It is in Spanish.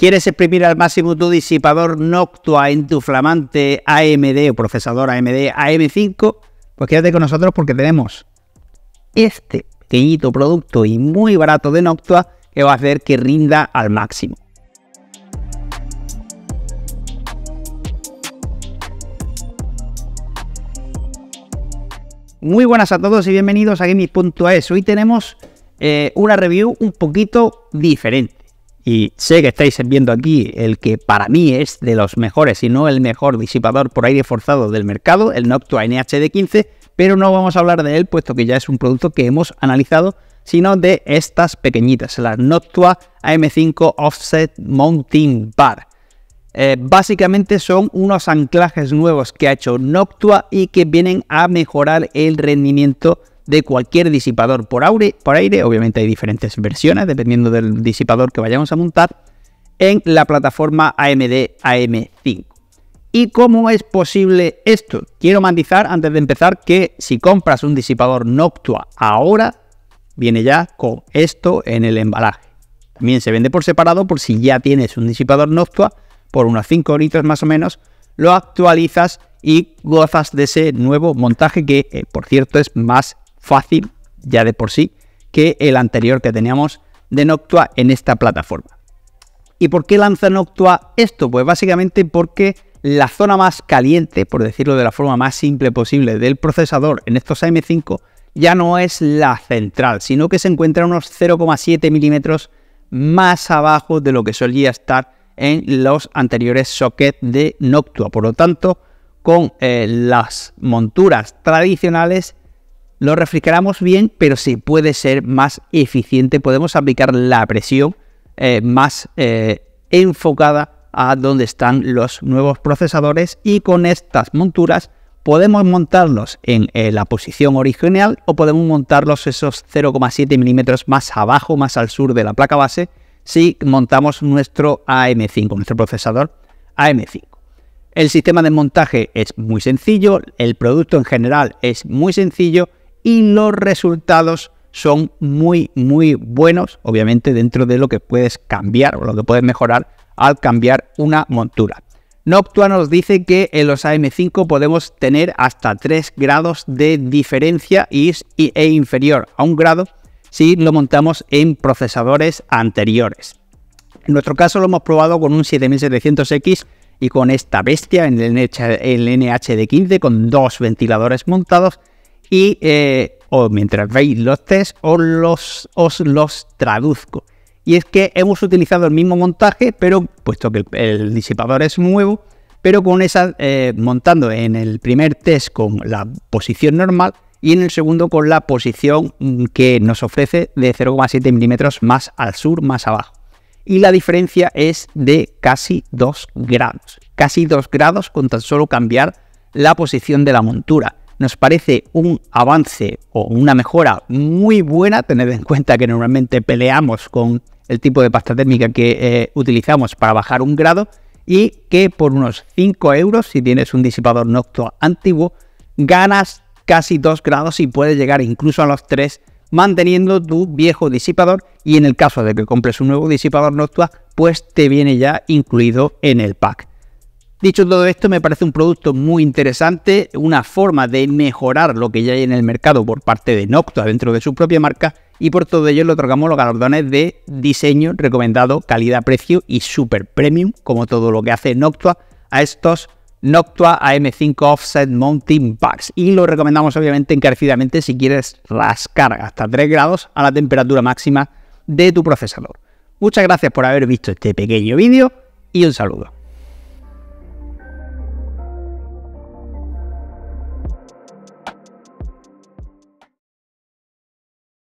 ¿Quieres exprimir al máximo tu disipador Noctua en tu flamante AMD o procesador AMD AM5? Pues quédate con nosotros porque tenemos este pequeñito producto y muy barato de Noctua que va a hacer que rinda al máximo. Muy buenas a todos y bienvenidos a Gaming.es. Hoy tenemos eh, una review un poquito diferente. Y sé que estáis viendo aquí el que para mí es de los mejores, si no el mejor disipador por aire forzado del mercado, el Noctua NHD15, pero no vamos a hablar de él puesto que ya es un producto que hemos analizado, sino de estas pequeñitas, las Noctua AM5 Offset Mounting Bar. Eh, básicamente son unos anclajes nuevos que ha hecho Noctua y que vienen a mejorar el rendimiento de cualquier disipador por aire, por aire, obviamente hay diferentes versiones dependiendo del disipador que vayamos a montar, en la plataforma AMD AM5. ¿Y cómo es posible esto? Quiero mandizar antes de empezar que si compras un disipador Noctua ahora, viene ya con esto en el embalaje. También se vende por separado por si ya tienes un disipador Noctua, por unos 5 horitos más o menos, lo actualizas y gozas de ese nuevo montaje que, eh, por cierto, es más fácil ya de por sí que el anterior que teníamos de Noctua en esta plataforma. ¿Y por qué lanza Noctua esto? Pues básicamente porque la zona más caliente, por decirlo de la forma más simple posible, del procesador en estos AM5 ya no es la central, sino que se encuentra unos 0,7 milímetros más abajo de lo que solía estar en los anteriores sockets de Noctua. Por lo tanto, con eh, las monturas tradicionales lo refrigeramos bien, pero si puede ser más eficiente. Podemos aplicar la presión eh, más eh, enfocada a donde están los nuevos procesadores y con estas monturas podemos montarlos en eh, la posición original o podemos montarlos esos 0,7 milímetros más abajo, más al sur de la placa base, si montamos nuestro AM5, nuestro procesador AM5. El sistema de montaje es muy sencillo, el producto en general es muy sencillo y los resultados son muy, muy buenos, obviamente dentro de lo que puedes cambiar o lo que puedes mejorar al cambiar una montura. Noctua nos dice que en los AM5 podemos tener hasta 3 grados de diferencia y, e inferior a un grado si lo montamos en procesadores anteriores. En nuestro caso lo hemos probado con un 7700X y con esta bestia en el NHD15 con dos ventiladores montados y eh, mientras veis los test os los, traduzco. Y es que hemos utilizado el mismo montaje, pero puesto que el, disipador es nuevo, pero con esa eh, montando en el primer test con la posición normal y en el segundo con la posición mm, que nos ofrece de 0,7 milímetros más al sur, más abajo. Y la diferencia es de casi 2 grados, casi 2 grados con tan solo cambiar la posición de la montura nos parece un avance o una mejora muy buena, tened en cuenta que normalmente peleamos con el tipo de pasta térmica que eh, utilizamos para bajar un grado y que por unos 5 euros, si tienes un disipador Noctua antiguo, ganas casi 2 grados y puedes llegar incluso a los 3 manteniendo tu viejo disipador y en el caso de que compres un nuevo disipador noctua, pues te viene ya incluido en el pack. Dicho todo esto, me parece un producto muy interesante, una forma de mejorar lo que ya hay en el mercado por parte de Noctua dentro de su propia marca y por todo ello le otorgamos los galardones de diseño recomendado, calidad-precio y super premium, como todo lo que hace Noctua a estos Noctua AM5 Offset Mountain Packs. Y lo recomendamos obviamente encarecidamente si quieres rascar hasta 3 grados a la temperatura máxima de tu procesador. Muchas gracias por haber visto este pequeño vídeo y un saludo.